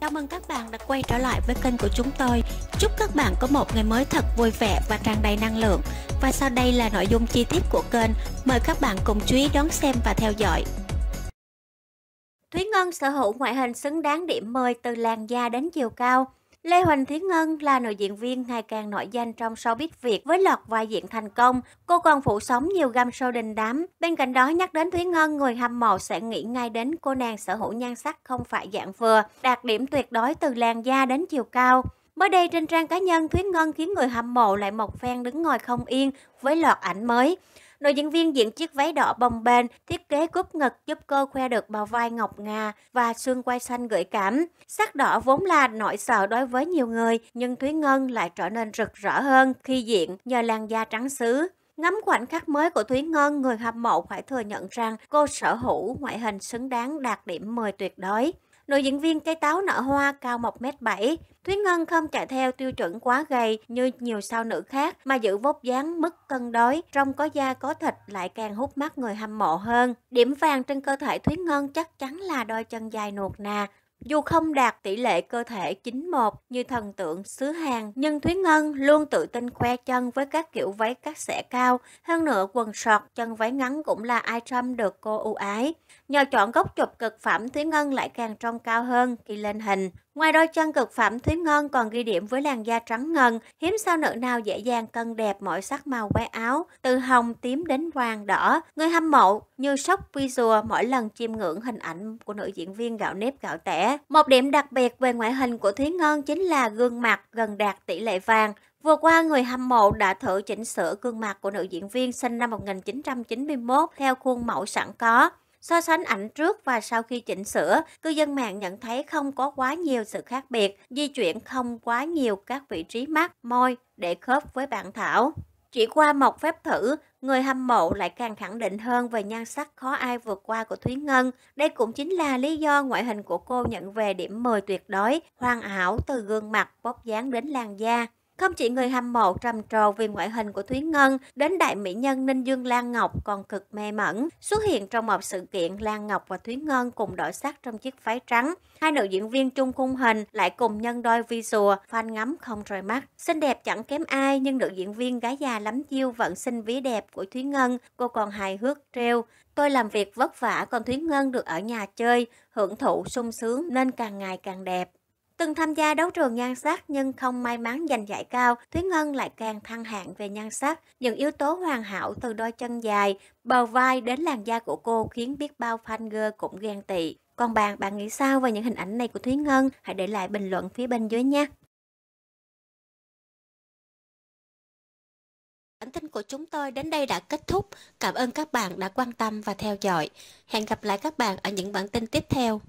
chào mừng các bạn đã quay trở lại với kênh của chúng tôi. Chúc các bạn có một ngày mới thật vui vẻ và tràn đầy năng lượng. Và sau đây là nội dung chi tiết của kênh. Mời các bạn cùng chú ý đón xem và theo dõi. Thúy Ngân sở hữu ngoại hình xứng đáng điểm 10 từ làn da đến chiều cao. Lê Huỳnh Thiến Ngân là nữ diễn viên ngày càng nổi danh trong showbiz Việt với loạt vai diễn thành công. Cô còn phụ sóng nhiều gam show đình đám. Bên cạnh đó nhắc đến Thúy Ngân, người hâm mộ sẽ nghĩ ngay đến cô nàng sở hữu nhan sắc không phải dạng vừa, đạt điểm tuyệt đối từ làn da đến chiều cao. Mới đây trên trang cá nhân, Thúy Ngân khiến người hâm mộ lại một phen đứng ngồi không yên với loạt ảnh mới. Nữ diễn viên diện chiếc váy đỏ bồng bềnh, thiết kế cúp ngực giúp cô khoe được bờ vai ngọc ngà và xương quai xanh gợi cảm. Sắc đỏ vốn là nỗi sợ đối với nhiều người, nhưng Thúy Ngân lại trở nên rực rỡ hơn khi diện nhờ làn da trắng xứ. Ngắm khoảnh khắc mới của Thúy Ngân, người hâm mộ phải thừa nhận rằng cô sở hữu ngoại hình xứng đáng đạt điểm 10 tuyệt đối. Nữ diễn viên cây táo nở hoa cao 1m7, Thúy Ngân không chạy theo tiêu chuẩn quá gầy như nhiều sao nữ khác mà giữ vóc dáng mức cân đối, trong có da có thịt lại càng hút mắt người hâm mộ hơn. Điểm vàng trên cơ thể Thúy Ngân chắc chắn là đôi chân dài nuột nà, dù không đạt tỷ lệ cơ thể 91 như thần tượng xứ Hàn, nhưng Thúy Ngân luôn tự tin khoe chân với các kiểu váy cắt xẻ cao, hơn nữa quần sọt chân váy ngắn cũng là item được cô ưu ái. Nhờ chọn góc chụp cực phẩm Thúy Ngân lại càng trông cao hơn khi lên hình. Ngoài đôi chân cực phẩm Thúy Ngân còn ghi điểm với làn da trắng ngần hiếm sao nữ nào dễ dàng cân đẹp mọi sắc màu váy áo, từ hồng tím đến vàng đỏ. Người hâm mộ như sốc visual mỗi lần chiêm ngưỡng hình ảnh của nữ diễn viên gạo nếp gạo tẻ. Một điểm đặc biệt về ngoại hình của Thúy Ngân chính là gương mặt gần đạt tỷ lệ vàng, Vừa qua, người hâm mộ đã thử chỉnh sửa gương mặt của nữ diễn viên sinh năm 1991 theo khuôn mẫu sẵn có. So sánh ảnh trước và sau khi chỉnh sửa, cư dân mạng nhận thấy không có quá nhiều sự khác biệt, di chuyển không quá nhiều các vị trí mắt, môi để khớp với bản thảo. Chỉ qua một phép thử, người hâm mộ lại càng khẳng định hơn về nhan sắc khó ai vượt qua của Thúy Ngân. Đây cũng chính là lý do ngoại hình của cô nhận về điểm 10 tuyệt đối, hoàn hảo từ gương mặt, vóc dáng đến làn da. Không chỉ người hâm mộ trầm trồ vì ngoại hình của Thúy Ngân, đến đại mỹ nhân Ninh Dương Lan Ngọc còn cực mê mẩn. Xuất hiện trong một sự kiện Lan Ngọc và Thúy Ngân cùng đổi sắc trong chiếc váy trắng. Hai nữ diễn viên chung khung hình lại cùng nhân đôi vi sùa, fan ngắm không rời mắt. Xinh đẹp chẳng kém ai nhưng nữ diễn viên gái già lắm chiêu vẫn xinh vía đẹp của Thúy Ngân, cô còn hài hước treo. Tôi làm việc vất vả còn Thúy Ngân được ở nhà chơi, hưởng thụ sung sướng nên càng ngày càng đẹp. Từng tham gia đấu trường nhan sắc nhưng không may mắn giành giải cao, Thúy Ngân lại càng thăng hạng về nhan sắc. Những yếu tố hoàn hảo từ đôi chân dài, bờ vai đến làn da của cô khiến biết bao fan girl cũng ghen tị. Còn bạn, bạn nghĩ sao về những hình ảnh này của Thúy Ngân? Hãy để lại bình luận phía bên dưới nhé. Bản tin của chúng tôi đến đây đã kết thúc. Cảm ơn các bạn đã quan tâm và theo dõi. Hẹn gặp lại các bạn ở những bản tin tiếp theo.